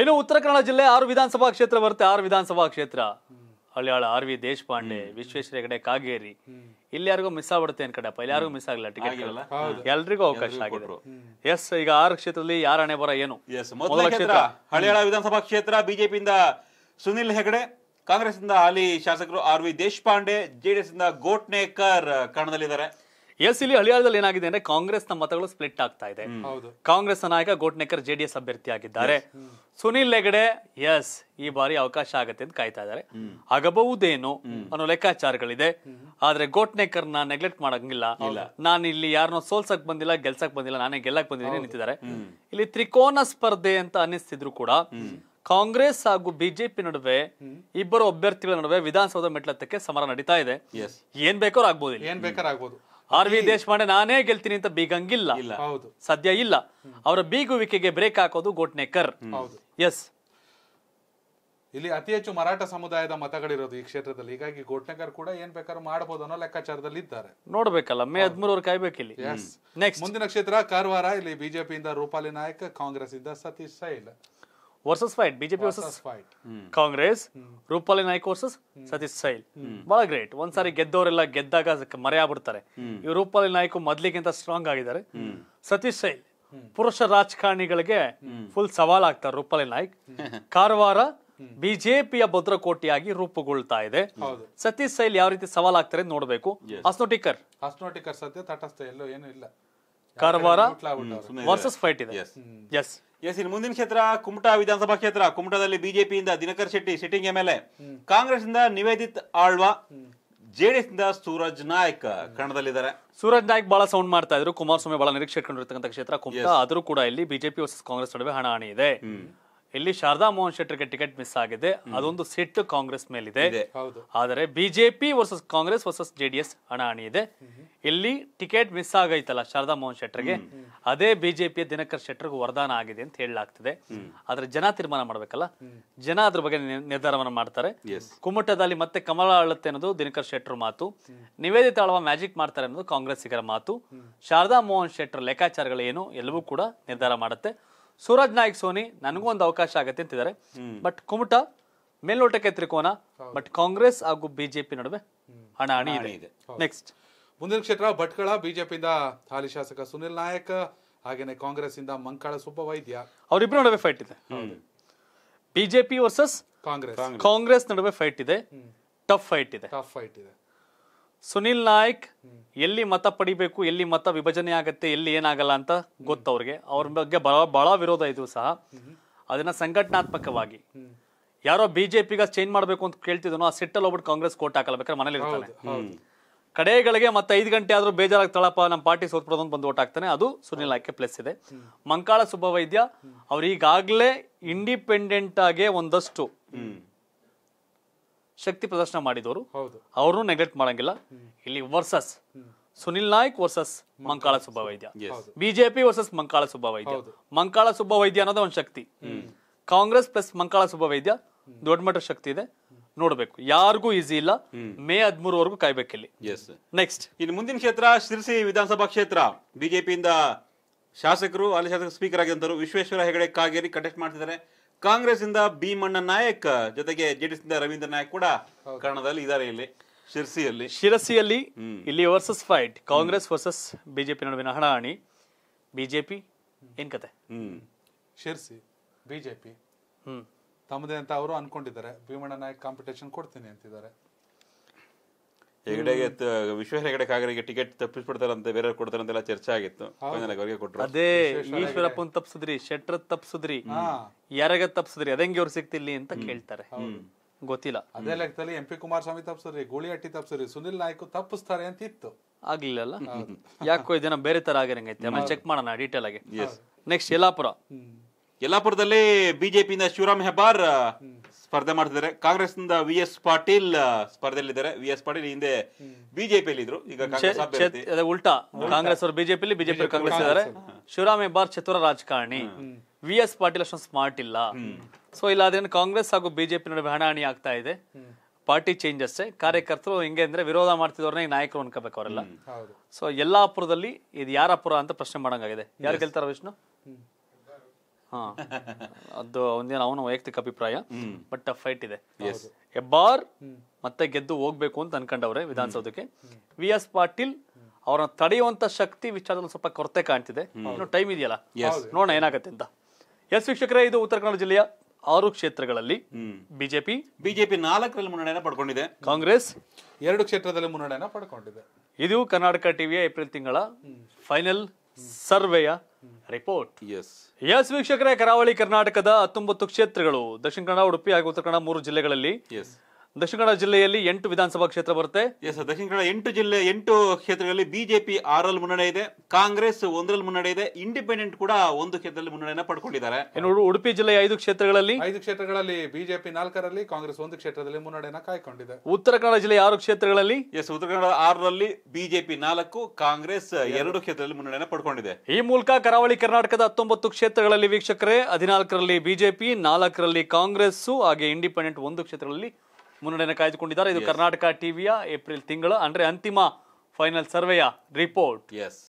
ಇನ್ನು ಉತ್ತರ ಕನ್ನಡ ಜಿಲ್ಲೆ ಆರು ವಿಧಾನಸಭಾ ಕ್ಷೇತ್ರ ಬರುತ್ತೆ ಆರು ವಿಧಾನಸಭಾ ಕ್ಷೇತ್ರ ಹಳ್ಳಿಯಾಳ ಆರ್ ವಿ ದೇಶಪಾಂಡೆ ವಿಶ್ವೇಶ್ವರ ಹೆಗಡೆ ಕಾಗೇರಿ ಇಲ್ಲಿ ಯಾರಿಗೂ ಮಿಸ್ ಆಗ್ಬಿಡುತ್ತೆ ಏನ್ ಕಡೆಪ್ಪ ಇಲ್ಲಿ ಯಾರಿಗೂ ಮಿಸ್ ಆಗಲ್ಲ ಟಿಕೆಟ್ ಎಲ್ರಿಗೂ ಅವಕಾಶ ಆಗಿದೆ ಎಸ್ ಈಗ ಆರು ಕ್ಷೇತ್ರದಲ್ಲಿ ಯಾರ ಹಣೆ ಬರ ಏನು ಕ್ಷೇತ್ರ ಹಳ್ಳಿಯಾಳ ವಿಧಾನಸಭಾ ಕ್ಷೇತ್ರ ಬಿಜೆಪಿಯಿಂದ ಸುನಿಲ್ ಹೆಗಡೆ ಕಾಂಗ್ರೆಸ್ ಇಂದ ಹಾಲಿ ಶಾಸಕರು ಆರ್ ವಿ ದೇಶಪಾಂಡೆ ಜೆಡಿಎಸ್ ಇಂದ ಗೋಟ್ನೇಕರ್ ಕಣದಲ್ಲಿದ್ದಾರೆ ಎಸ್ ಇಲ್ಲಿ ಹಳಿಯಾಳದಲ್ಲಿ ಏನಾಗಿದೆ ಅಂದ್ರೆ ಕಾಂಗ್ರೆಸ್ ನ ಮತಗಳು ಸ್ಪ್ಲಿಟ್ ಆಗ್ತಾ ಇದೆ ಕಾಂಗ್ರೆಸ್ ನಾಯಕ ಗೋಟ್ನೇಕರ್ ಜೆಡಿಎಸ್ ಆಗಿದ್ದಾರೆ ಸುನಿಲ್ ಹೆಗಡೆ ಎಸ್ ಈ ಬಾರಿ ಅವಕಾಶ ಆಗತ್ತೆ ಅಂತ ಕಾಯ್ತಾ ಇದ್ದಾರೆ ಆಗಬಹುದೇನು ಅನ್ನೋ ಲೆಕ್ಕಾಚಾರಗಳಿದೆ ಆದ್ರೆ ಗೋಟ್ನೇಕರ್ ನ ನೆಗ್ಲೆಕ್ಟ್ ಮಾಡಂಗಿಲ್ಲ ನಾನು ಇಲ್ಲಿ ಯಾರನ್ನೋ ಸೋಲ್ಸಕ್ ಬಂದಿಲ್ಲ ಗೆಲ್ಸಕ್ ಬಂದಿಲ್ಲ ನಾನೇ ಗೆಲ್ಲಕ್ ಬಂದಿದ್ದೀನಿ ನಿಂತಿದ್ದಾರೆ ಇಲ್ಲಿ ತ್ರಿಕೋನ ಸ್ಪರ್ಧೆ ಅಂತ ಅನ್ನಿಸ್ತಿದ್ರು ಕೂಡ ಕಾಂಗ್ರೆಸ್ ಹಾಗೂ ಬಿಜೆಪಿ ನಡುವೆ ಇಬ್ಬರು ಅಭ್ಯರ್ಥಿಗಳ ನಡುವೆ ವಿಧಾನಸೌಧ ಮೆಟ್ಲತ್ತಕ್ಕೆ ಸಮರ ನಡೀತಾ ಇದೆ ಏನ್ ಬೇಕಾದ್ರೂ ಆಗ್ಬೋದು ಏನ್ ಬೇಕಾದ್ರೂ ಆಗ್ಬೋದು ಆರ್ ವಿ ದೇಶಪಾಂಡೆ ನಾನೇ ಗೆಲ್ತೀನಿ ಅಂತ ಬೀಗಂಗಿಲ್ಲ ಸದ್ಯ ಇಲ್ಲ ಅವರ ಬೀಗುವಿಕೆಗೆ ಬ್ರೇಕ್ ಹಾಕೋದು ಗೋಟ್ನೇಕರ್ ಎಸ್ ಇಲ್ಲಿ ಅತಿ ಹೆಚ್ಚು ಮರಾಠ ಸಮುದಾಯದ ಮತಗಳಿರೋದು ಈ ಕ್ಷೇತ್ರದಲ್ಲಿ ಹೀಗಾಗಿ ಗೋಟ್ನೇಕರ್ ಕೂಡ ಏನ್ ಬೇಕಾದ್ರೂ ಮಾಡಬಹುದು ಅನ್ನೋ ಲೆಕ್ಕಾಚಾರದಲ್ಲಿ ಇದ್ದಾರೆ ನೋಡ್ಬೇಕಲ್ಲ ಮೇ ಹದಿಮೂರವ್ರು ಇಲ್ಲಿ ನೆಕ್ಸ್ಟ್ ಮುಂದಿನ ಕ್ಷೇತ್ರ ಕಾರವಾರ ಇಲ್ಲಿ ಬಿಜೆಪಿಯಿಂದ ರೂಪಾಲಿ ನಾಯಕ್ ಕಾಂಗ್ರೆಸ್ ಇಂದ Satish Sail versus fight BJP versus Congress Rupali Naik versus Satish Sail ಬಹಳ ಗ್ರೇಟ್ ಒಂದ್ಸಾರಿ ಗೆದ್ದವರೆಲ್ಲ ಗೆದ್ದಾಗ ಮರೆಯಾಗ್ಬಿಡ್ತಾರೆ ಇವ್ರು hmm. ರೂಪಾಲಿ ನಾಯ್ಕು ಮೊದ್ಲಿಗಿಂತ ಸ್ಟ್ರಾಂಗ್ ಆಗಿದ್ದಾರೆ ಸತೀಶ್ hmm. Sail hmm. ಪುರುಷ ರಾಜಕಾರಣಿಗಳಿಗೆ ಫುಲ್ ಸವಾಲ್ ಆಗ್ತಾರೆ ರೂಪಾಲಿ ನಾಯ್ಕ್ ಕಾರವಾರ ಬಿಜೆಪಿಯ ಭದ್ರಕೋಟಿಯಾಗಿ ರೂಪುಗೊಳ್ತಾ ಇದೆ ಸತೀಶ್ ಸೈಲ್ ಯಾವ ರೀತಿ ಸವಾಲ್ ಆಗ್ತಾರೆ ನೋಡ್ಬೇಕು ಅಸ್ನೋಟಿಕರ್ ಅಸ್ನೋಟಿಕರ್ ಸದ್ಯ ತಟಸ್ಥ ಎಲ್ಲೋ ಏನು ಇಲ್ಲ ಕಾರವಾರ ವರ್ಸಸ್ ಫೈಟ್ ಇದೆ ಎಸ್ ಎಸ್ ಇನ್ನು ಮುಂದಿನ ಕ್ಷೇತ್ರ ಕುಮಟಾ ವಿಧಾನಸಭಾ ಕ್ಷೇತ್ರ ಕುಮಟಾದಲ್ಲಿ ಬಿಜೆಪಿಯಿಂದ ದಿನಕರ್ ಶೆಟ್ಟಿ ಸಿಟ್ಟಿಂಗ್ ಎಂಎಲ್ಎ ಎ ಕಾಂಗ್ರೆಸ್ ಇಂದ ನಿವೇದಿತ್ ಆಳ್ವಾ ಜೆಡಿಎಸ್ ಇಂದ ಸೂರಜ್ ನಾಯಕ್ ಕಣದಲ್ಲಿದ್ದಾರೆ ಸೂರಜ್ ನಾಯಕ್ ಬಹಳ ಸೌಂಡ್ ಮಾಡ್ತಾ ಇದ್ರು ಕುಮಾರಸ್ವಾಮಿ ಬಹಳ ನಿರೀಕ್ಷೆ ಇಟ್ಕೊಂಡಿರ್ತಕ್ಕಂಥ ಕ್ಷೇತ್ರ ಕುಮಟಾ ಆದರೂ ಕೂಡ ಇಲ್ಲಿ ಬಿಜೆಪಿ ವರ್ಸಸ್ ಕಾಂಗ್ರೆಸ್ ನಡುವೆ ಹಣಾಹಣಿ ಇದೆ ಇಲ್ಲಿ ಶಾರದಾ ಮೋಹನ್ ಶೆಟ್ಟರ್ಗೆ ಟಿಕೆಟ್ ಮಿಸ್ ಆಗಿದೆ ಅದೊಂದು ಸಿಟ್ಟು ಕಾಂಗ್ರೆಸ್ ಮೇಲಿದೆ ಆದರೆ BJP versus Congress versus JDS ಹಣಾಹಣಿ ಇದೆ ಇಲ್ಲಿ ಟಿಕೆಟ್ ಮಿಸ್ ಆಗೈತಲ್ಲ ಶಾರದಾ ಮೋಹನ್ ಶೆಟ್ಟರ್ಗೆ ಅದೇ ಬಿಜೆಪಿಯ ದಿನಕರ್ ಶೆಟ್ಟರ್ ವರದಾನ ಆಗಿದೆ ಅಂತ ಹೇಳಲಾಗ್ತದೆ ಆದ್ರೆ ಜನ ತೀರ್ಮಾನ ಮಾಡ್ಬೇಕಲ್ಲ ಜನ ಅದ್ರ ಬಗ್ಗೆ ನಿರ್ಧಾರವನ್ನು ಮಾಡ್ತಾರೆ ಕುಮ್ಮಟದಲ್ಲಿ ಮತ್ತೆ ಕಮಲ ಅಳುತ್ತೆ ಅನ್ನೋದು ದಿನಕರ್ ಶೆಟ್ಟರ್ ಮಾತು ನಿವೇದಿತ ಅಳವ ಮ್ಯಾಜಿಕ್ ಮಾಡ್ತಾರೆ ಅನ್ನೋದು ಕಾಂಗ್ರೆಸ್ಸಿಗರ ಮಾತು ಶಾರದಾ ಮೋಹನ್ ಶೆಟ್ಟರ್ ಲೆಕ್ಕಾಚಾರಗಳು ಏನು ಎಲ್ಲವೂ ಕೂಡ ನಿರ್ಧಾರ ಮಾಡುತ್ತೆ ಸೂರಜ್ ನಾಯಕ್ ಸೋನಿ ನನಗೂ ಒಂದು ಅವಕಾಶ ಆಗತ್ತೆ ಅಂತಿದ್ದಾರೆ ಬಟ್ ಕುಮಟ ಮೇಲ್ನೋಟಕ್ಕೆ ತ್ರಿಕೋನ ಬಟ್ ಕಾಂಗ್ರೆಸ್ ಹಾಗೂ ಬಿಜೆಪಿ ನಡುವೆ ಹಣ ಇದೆ ನೆಕ್ಸ್ಟ್ ಮುಂದಿನ ಕ್ಷೇತ್ರ ಭಟ್ಕಳ ಬಿಜೆಪಿಯಿಂದ ಹಾಲಿ ಶಾಸಕ ಸುನಿಲ್ ನಾಯಕ್ ಹಾಗೇನೆ ಕಾಂಗ್ರೆಸ್ ಇಂದ ಮಂಕಾಳ ವೈದ್ಯ ಅವರಿಬ್ರು ನಡುವೆ ಫೈಟ್ ಇದೆ ಬಿಜೆಪಿ ವರ್ಸಸ್ ಕಾಂಗ್ರೆಸ್ ಕಾಂಗ್ರೆಸ್ ನಡುವೆ ಫೈಟ್ ಇದೆ ಟಫ್ ಫೈಟ್ ಇದೆ ಟಫ್ ಫೈಟ್ ಇದೆ ಸುನಿಲ್ ನಾಯ್ಕ್ ಎಲ್ಲಿ ಮತ ಪಡಿಬೇಕು ಎಲ್ಲಿ ಮತ ವಿಭಜನೆ ಆಗತ್ತೆ ಎಲ್ಲಿ ಏನಾಗಲ್ಲ ಅಂತ ಗೊತ್ತವ್ರಿಗೆ ಅವ್ರ ಬಗ್ಗೆ ಬಹಳ ವಿರೋಧ ಇದ್ರು ಸಹ ಅದನ್ನ ಸಂಘಟನಾತ್ಮಕವಾಗಿ ಯಾರೋ ಬಿಜೆಪಿಗ ಚೇಂಜ್ ಮಾಡ್ಬೇಕು ಅಂತ ಕೇಳ್ತಿದ್ನೋ ಆ ಸಿಟ್ಟಲ್ಲಿ ಹೋಗ್ಬಿಟ್ಟು ಕಾಂಗ್ರೆಸ್ ಕೋಟ್ ಹಾಕಲ್ಲ ಮನೇಲಿ ಇರ್ತಾನೆ ಕಡೆಗಳಿಗೆ ಮತ್ತೆ ಐದು ಗಂಟೆ ಆದ್ರೂ ಬೇಜಾರಾಗಿ ತಳಪ ನಮ್ಮ ಪಾರ್ಟಿ ಸೋತ್ಬಿಡೋದು ಅಂತ ಬಂದು ಓಟ್ ಹಾಕ್ತಾನೆ ಅದು ಸುನಿಲ್ ನಾಯ್ಕೆ ಪ್ಲಸ್ ಇದೆ ಮಂಕಾಳ ಸುಬ್ಬವೈದ್ಯ ಅವ್ರು ಈಗಾಗಲೇ ಇಂಡಿಪೆಂಡೆಂಟ್ ಆಗಿ ಒಂದಷ್ಟು ಶಕ್ತಿ ಪ್ರದರ್ಶನ ಮಾಡಿದವರು ಅವರು ನೆಗ್ಲೆಕ್ಟ್ ಮಾಡಂಗಿಲ್ಲ ಇಲ್ಲಿ versus Sunil Naik versus Mankal Subba Vaidya BJP versus Mankal Subba Vaidya Mankal Subba Vaidya ಅನ್ನೋದು ಒಂದು ಶಕ್ತಿ ಕಾಂಗ್ರೆಸ್ ಪ್ಲಸ್ ಮಂಕಾಳ ಸುಬ್ಬವೈದ್ಯ ದೊಡ್ಡ ಮಟ್ಟ ಶಕ್ತಿ ಇದೆ ನೋಡ್ಬೇಕು ಯಾರಿಗೂ ಈಸಿ ಇಲ್ಲ ಮೇ ಹದಿಮೂರವರೆಗೂ ಕಾಯ್ಬೇಕಿಲ್ಲಿ ನೆಕ್ಸ್ಟ್ ಇನ್ನು ಮುಂದಿನ ಕ್ಷೇತ್ರ ಶಿರಸಿ ವಿಧಾನಸಭಾ ಕ್ಷೇತ್ರ ಬಿಜೆಪಿಯಿಂದ ಶಾಸಕರು ಅಲ್ಲಿ ಶಾಸಕ ಸ್ಪೀಕರ್ ಆಗಿದ್ದರು ವಿಶ್ವೇಶ್ವರ ಹೆಗಡೆ ಕಾಗೇರಿ ಕಂಟೆಸ್ಟ್ ಮಾಡ್ತಿದ್ದಾರೆ ಕಾಂಗ್ರೆಸ್ ಇಂದ ಭೀಮಣ್ಣ ನಾಯಕ್ ಜೊತೆಗೆ ಜೆಡಿಎಸ್ ಇಂದ ರವೀಂದ್ರ ನಾಯಕ್ ಕೂಡ ಕನ್ನಡದಲ್ಲಿ ಇದಾರೆ ಇಲ್ಲಿ ಶಿರಸಿಯಲ್ಲಿ ಶಿರಸಿಯಲ್ಲಿ ಇಲ್ಲಿ versus fight Congress versus BJP ನಡುವಿನ ಹಣಾಹಣಿ ಬಿಜೆಪಿ ಏನ್ ಕತೆ ಶಿರಸಿ ಬಿಜೆಪಿ ಹ್ಮ್ ತಮ್ಮದೇ ಅಂತ ಅವರು ಅನ್ಕೊಂಡಿದ್ದಾರೆ ಭೀಮಣ್ಣ ನಾಯಕ್ ಕಾಂಪಿಟೇಷನ್ ಕೊಡ್ತೀನಿ ಅಂತಿದ್ದಾರೆ ಹೆಗಡೆಗೆ ವಿಶ್ವೇಶ್ವರ ಹೆಗಡೆ ಕಾಗರಿಗೆ ಟಿಕೆಟ್ ತಪ್ಪಿಸ್ಬಿಡ್ತಾರಂತೆ ಬೇರೆ ಕೊಡ್ತಾರಂತೆಲ್ಲ ಚರ್ಚೆ ಆಗಿತ್ತು ಅವರಿಗೆ ಕೊಟ್ರು ಅದೇ ಈಶ್ವರಪ್ಪನ್ ತಪ್ಸಿದ್ರಿ ಶೆಟ್ರ ತಪ್ಸಿದ್ರಿ ಯಾರಾಗ ತಪ್ಸಿದ್ರಿ ಅದಂಗೆ ಅವ್ರು ಸಿಗ್ತಿಲ್ಲಿ ಅಂತ ಕೇಳ್ತಾರೆ ಗೊತ್ತಿಲ್ಲ ಅದೇ ಲೆಕ್ಕದಲ್ಲಿ ಎಂ ಪಿ ಕುಮಾರಸ್ವಾಮಿ ತಪ್ಸಿದ್ರಿ ಗೂಳಿಹಟ್ಟಿ ತಪ್ಸಿದ್ರಿ ಸುನಿಲ್ ನಾಯ್ಕು ತಪ್ಪಿಸ್ತಾರೆ ಅಂತ ಇತ್ತು ಆಗ್ಲಿಲ್ಲ ಯಾಕೋ ಇದನ್ನ ಬೇರೆ ತರ ಆಗಿರಂಗೈತೆ ಆಮೇಲೆ ಚೆಕ್ ಮಾಡೋಣ ಡೀಟೇಲ್ ಆಗಿ ನೆಕ್ಸ್ಟ್ ಯಲ್ಲಾಪುರ ಯಲ್ಲಾಪುರದಲ್ಲಿ ಬಿಜೆಪಿಯಿಂದ ಶಿವರಾಮ್ ಹೆಬ್ಬಾರ್ ಸ್ಪರ್ಧೆ ಮಾಡ್ತಿದ್ದಾರೆ ಕಾಂಗ್ರೆಸ್ನಿಂದ ವಿ ಎಸ್ ಪಾಟೀಲ್ ಸ್ಪರ್ಧೆಯಲ್ಲಿದ್ದಾರೆ ವಿ ಎಸ್ ಪಾಟೀಲ್ ಹಿಂದೆ ಬಿಜೆಪಿಯಲ್ಲಿ ಇದ್ರು ಈಗ ಉಲ್ಟಾ ಕಾಂಗ್ರೆಸ್ ಅವರು ಬಿಜೆಪಿಯಲ್ಲಿ ಬಿಜೆಪಿ ಕಾಂಗ್ರೆಸ್ ಇದ್ದಾರೆ ಶಿವರಾಮ್ ಹೆಬ್ಬಾರ್ ಚತುರ ರಾಜಕಾರಣಿ ವಿ ಎಸ್ ಪಾಟೀಲ್ ಅಷ್ಟೊಂದು ಸ್ಮಾರ್ಟ್ ಇಲ್ಲ ಸೊ ಇಲ್ಲ ಅದೇನು ಕಾಂಗ್ರೆಸ್ ಹಾಗೂ ಬಿಜೆಪಿ ನಡುವೆ ಹಣಾಹಣಿ ಆಗ್ತಾ ಇದೆ ಪಾರ್ಟಿ ಚೇಂಜಸ್ ಕಾರ್ಯಕರ್ತರು ಹೆಂಗೆ ಅಂದ್ರೆ ವಿರೋಧ ಮಾಡ್ತಿದವ್ರನ್ನ ಈಗ ನಾಯಕರು ಅನ್ಕೋಬೇಕು ಅವರೆಲ್ಲ ಸೊ ಎಲ್ಲಾಪುರದಲ್ಲಿ ಇದು ಯಾರ ಪುರ ಅಂತ ಪ್ರಶ್ನೆ ಮಾಡಂಗಾಗಿದೆ ಯಾರು ಗೆಲ್ತಾರ ವಿಷ್ಣು ಹಾ ಅದು ಒಂದೇನು ಅವನ ವೈಯಕ್ತಿಕ ಅಭಿಪ್ರಾಯ ಬಟ್ ಫೈಟ್ ಇದೆ ಹೆಬ್ಬಾರ್ ಮತ್ತೆ ಗೆದ್ದು ಹೋಗ್ಬೇಕು ಅಂತ ಅನ್ಕೊಂಡವ್ರೆ ವಿಧಾನಸೌಧಕ್ಕೆ ವಿ ಎಸ್ ಪಾಟೀಲ್ ಅವರ ತಡೆಯುವಂತ ಶಕ್ತಿ ವಿಚಾರದಲ್ಲಿ ಸ್ವಲ್ಪ ಕೊರತೆ ಕಾಣ್ತಿದೆ ಇನ್ನು ಟೈಮ್ ಇದೆಯಲ್ಲ ನೋಡೋಣ ಏನಾಗತ್ತೆ ಅಂತ ಎಸ್ ವೀಕ್ಷಕರೇ ಇದು ಉತ್ತರ ಕನ್ನಡ ಜಿಲ್ಲೆಯ ಆರು ಕ್ಷೇತ್ರಗಳಲ್ಲಿ ಬಿಜೆಪಿ ಬಿಜೆಪಿ ನಾಲ್ಕರಲ್ಲಿ ಮುನ್ನಡೆಯನ್ನ ಪಡ್ಕೊಂಡಿದೆ ಕಾಂಗ್ರೆಸ್ ಎರಡು ಕ್ಷೇತ್ರದಲ್ಲಿ ಮುನ್ನಡೆಯನ್ನ ಪಡ್ಕೊಂಡಿದೆ ಇದು ಕರ್ನಾಟಕ ಟಿವಿಯ ಏಪ್ರಿಲ್ ತಿಂಗಳ ಫೈನಲ್ ಸರ್ವೆಯ ರಿಪೋರ್ಟ್ ಎಸ್ ಎಸ್ ವೀಕ್ಷಕರೇ ಕರಾವಳಿ ಕರ್ನಾಟಕದ ಹತ್ತೊಂಬತ್ತು ಕ್ಷೇತ್ರಗಳು ದಕ್ಷಿಣ ಕನ್ನಡ ಉಡುಪಿ ಹಾಗೂ ಉತ್ತರ ಕನ್ನಡ ಮೂರು ಜಿಲ್ಲೆಗಳಲ್ಲಿ ದಕ್ಷಿಣ ಕನ್ನಡ ಜಿಲ್ಲೆಯಲ್ಲಿ ಎಂಟು ವಿಧಾನಸಭಾ ಕ್ಷೇತ್ರ ಬರುತ್ತೆ ಎಸ್ ದಕ್ಷಿಣ ಕನ್ನಡ ಎಂಟು ಜಿಲ್ಲೆ ಎಂಟು ಕ್ಷೇತ್ರಗಳಲ್ಲಿ ಬಿಜೆಪಿ ಆರಲ್ಲಿ ಮುನ್ನಡೆ ಇದೆ ಕಾಂಗ್ರೆಸ್ ಒಂದರಲ್ಲಿ ಮುನ್ನಡೆ ಇದೆ ಇಂಡಿಪೆಂಡೆಂಟ್ ಕೂಡ ಒಂದು ಕ್ಷೇತ್ರದಲ್ಲಿ ಮುನ್ನಡೆಯನ್ನ ಪಡ್ಕೊಂಡಿದ್ದಾರೆ ಉಡುಪಿ ಜಿಲ್ಲೆಯ ಐದು ಕ್ಷೇತ್ರಗಳಲ್ಲಿ ಐದು ಕ್ಷೇತ್ರಗಳಲ್ಲಿ ಬಿಜೆಪಿ ನಾಲ್ಕರಲ್ಲಿ ಕಾಂಗ್ರೆಸ್ ಒಂದು ಕ್ಷೇತ್ರದಲ್ಲಿ ಮುನ್ನಡೆಯನ್ನ ಕಾಯ್ಕೊಂಡಿದೆ ಉತ್ತರ ಕನ್ನಡ ಜಿಲ್ಲೆ ಆರು ಕ್ಷೇತ್ರಗಳಲ್ಲಿ ಎಸ್ ಉತ್ತರ ಕನ್ನಡ ಆರರಲ್ಲಿ ಬಿಜೆಪಿ ನಾಲ್ಕು ಕಾಂಗ್ರೆಸ್ ಎರಡು ಕ್ಷೇತ್ರದಲ್ಲಿ ಮುನ್ನಡೆಯನ್ನ ಪಡ್ಕೊಂಡಿದೆ ಈ ಮೂಲಕ ಕರಾವಳಿ ಕರ್ನಾಟಕದ ಹತ್ತೊಂಬತ್ತು ಕ್ಷೇತ್ರಗಳಲ್ಲಿ ವೀಕ್ಷಕರೇ ಹದಿನಾಲ್ಕರಲ್ಲಿ ಬಿಜೆಪಿ ನಾಲ್ಕರಲ್ಲಿ ಕಾಂಗ್ರೆಸ್ ಹಾಗೆ ಇಂಡಿಪೆಂಡೆಂಟ್ ಒಂದು ಕ್ಷೇತ್ರಗಳಲ್ಲಿ ಮುನ್ನಡೆಯನ್ನು ಕಾಯ್ದುಕೊಂಡಿದ್ದಾರೆ ಇದು ಕರ್ನಾಟಕ ಟಿವಿಯ ಏಪ್ರಿಲ್ ತಿಂಗಳು ಅಂದ್ರೆ ಅಂತಿಮ ಫೈನಲ್ ಸರ್ವೆಯ ರಿಪೋರ್ಟ್ ಎಸ್